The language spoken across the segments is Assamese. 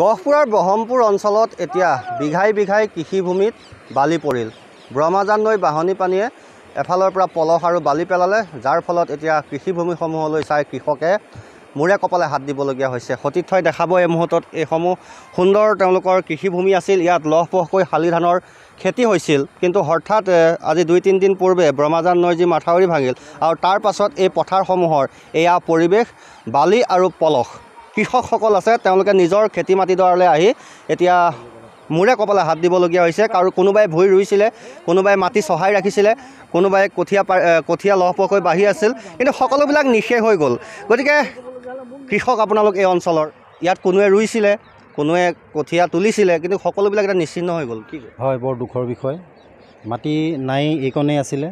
গহপুৰৰ ব্ৰহ্মপুৰ অঞ্চলত এতিয়া বিঘাই বিঘাই কৃষিভূমিত বালি পৰিল ব্ৰহ্মাজান নৈ বাঢ়নী পানীয়ে এফালৰ পৰা পলস আৰু বালি পেলালে যাৰ ফলত এতিয়া কৃষিভূমিসমূহলৈ চাই কৃষকে মূৰে কপালে হাত দিবলগীয়া হৈছে সতীৰ্থই দেখাব এই মুহূৰ্তত এইসমূহ সুন্দৰ তেওঁলোকৰ কৃষিভূমি আছিল ইয়াত লহপহকৈ শালি ধানৰ খেতি হৈছিল কিন্তু হঠাৎ আজি দুই তিনিদিন পূৰ্বে ব্ৰহ্মাজান নৈৰ যি মাথাউৰি ভাঙিল আৰু তাৰ পাছত এই পথাৰসমূহৰ এয়া পৰিৱেশ বালি আৰু পলস কৃষকসকল আছে তেওঁলোকে নিজৰ খেতি মাটিডৰালৈ আহি এতিয়া মূৰে কপালে হাত দিবলগীয়া হৈছে কাৰো কোনোবাই ভৰি ৰুইছিলে কোনোবাই মাটি চহাই ৰাখিছিলে কোনোবাই কঠীয়া পাৰ কঠীয়া লহপহকৈ বাঢ়ি আছিল কিন্তু সকলোবিলাক নিশেষ হৈ গ'ল গতিকে কৃষক আপোনালোক এই অঞ্চলৰ ইয়াত কোনোৱে ৰুইছিলে কোনোৱে কঠীয়া তুলিছিলে কিন্তু সকলোবিলাক এটা নিশ্চিহ্ন হৈ গ'ল কি হয় বৰ দুখৰ বিষয় মাটি নাই এইকণেই আছিলে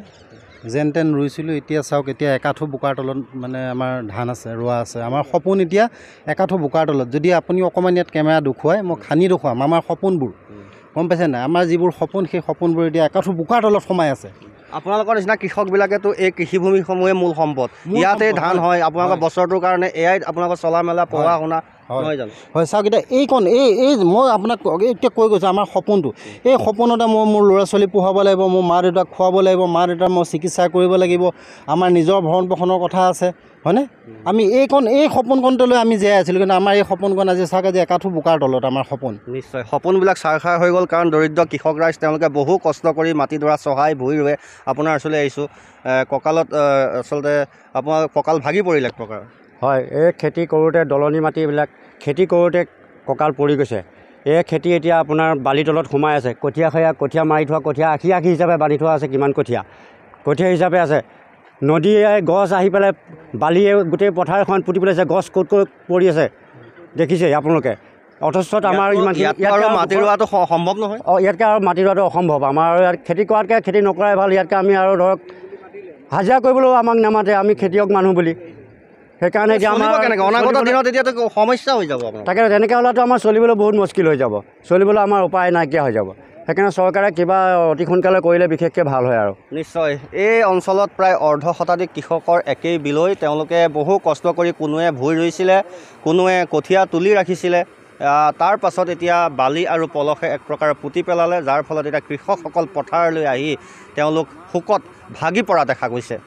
যেন তেন ৰুইছিলোঁ এতিয়া চাওক এতিয়া একাঠো বোকাৰ তলত মানে আমাৰ ধান আছে ৰোৱা আছে আমাৰ সপোন এতিয়া একাঠো বোকাৰ তলত যদি আপুনি অকণমান ইয়াত কেমেৰা দেখুৱাই মই খান্দি দেখুৱাম আমাৰ সপোনবোৰ গম পাইছে নাই আমাৰ যিবোৰ সপোন সেই সপোনবোৰ এতিয়া একাঠো বোকাৰ তলত সোমাই আছে আপোনালোকৰ নিচিনা কৃষকবিলাকেতো এই কৃষিভূমিসমূহে মূল সম্পদ ইয়াতে ধান হয় আপোনালোকৰ বছৰটোৰ কাৰণে এয়াই আপোনালোকৰ চলা মেলা পঢ়া শুনা হয় চাওক এতিয়া এইকণ এই এই মই আপোনাক এতিয়া কৈ গৈছোঁ আমাৰ সপোনটো এই সপোনতে মই মোৰ ল'ৰা ছোৱালী পঢ়াব লাগিব মোৰ মা দেউতাক খুৱাব লাগিব মা দেউতাক মই চিকিৎসা কৰিব লাগিব আমাৰ নিজৰ ভৰণ পোষণৰ কথা আছে হয়নে আমি এইকণ এই সপোনকণতে লৈ আমি জীয়াই আছিলোঁ কিন্তু আমাৰ এই সপোনকণ আজি চাওক আজি একাঠু বোকাৰ তলত আমাৰ সপোন নিশ্চয় সপোনবিলাক চাৰখাৰ হৈ গ'ল কাৰণ দৰিদ্ৰ কৃষক ৰাইজ তেওঁলোকে বহু কষ্ট কৰি মাটিডৰা চহাই ভূঁই ৰুৱে আপোনাৰ ওচৰলৈ আহিছোঁ কঁকালত আচলতে আপোনাৰ কঁকাল ভাগি পৰিলে এক প্ৰকাৰ হয় এই খেতি কৰোঁতে দলনি মাটিবিলাক খেতি কৰোঁতে কঁকাল পৰি গৈছে এই খেতি এতিয়া আপোনাৰ বালি তলত সোমাই আছে কঠীয়া সেয়া কঠীয়া মাৰি থোৱা কঠীয়া আশী আশী হিচাপে বান্ধি থোৱা আছে কিমান কঠীয়া কঠীয়া হিচাপে আছে নদীয়ে গছ আহি পেলাই বালিয়ে গোটেই পথাৰখন পুতি পেলাইছে গছ ক'ত ক'ত পৰি আছে দেখিছে আপোনালোকে অথচত আমাৰ ইমান মাটি ৰোৱাটো সম্ভৱ নহয় অঁ ইয়াতকৈ আৰু মাটি ৰোৱাটো অসম্ভৱ আমাৰ আৰু ইয়াত খেতি কৰাতকৈ খেতি নকৰাই ভাল ইয়াতকৈ আমি আৰু ধৰক হাজিৰা কৰিবলৈও আমাক নামাতে আমি খেতিয়ক মানুহ বুলি সেইকাৰণে এতিয়া আমাৰ কেনেকৈ অনাগত দিনত এতিয়াতো সমস্যা হৈ যাব তাকে তেনেকৈ হ'লেতো আমাৰ চলিবলৈ বহুত মুস্কিল হৈ যাব চলিবলৈ আমাৰ উপায় নাইকিয়া হৈ যাব সেইকাৰণে চৰকাৰে কিবা অতি সোনকালে কৰিলে বিশেষকৈ ভাল হয় আৰু নিশ্চয় এই অঞ্চলত প্ৰায় অৰ্ধ শতাধিক কৃষকৰ একেই বিলৈ তেওঁলোকে বহু কষ্ট কৰি কোনোৱে ভুই ৰুইছিলে কোনোৱে কঠীয়া তুলি ৰাখিছিলে তাৰ পাছত এতিয়া বালি আৰু পলসে এক প্ৰকাৰে পুতি পেলালে যাৰ ফলত এতিয়া কৃষকসকল পথাৰলৈ আহি তেওঁলোক শোকত ভাগি পৰা দেখা গৈছে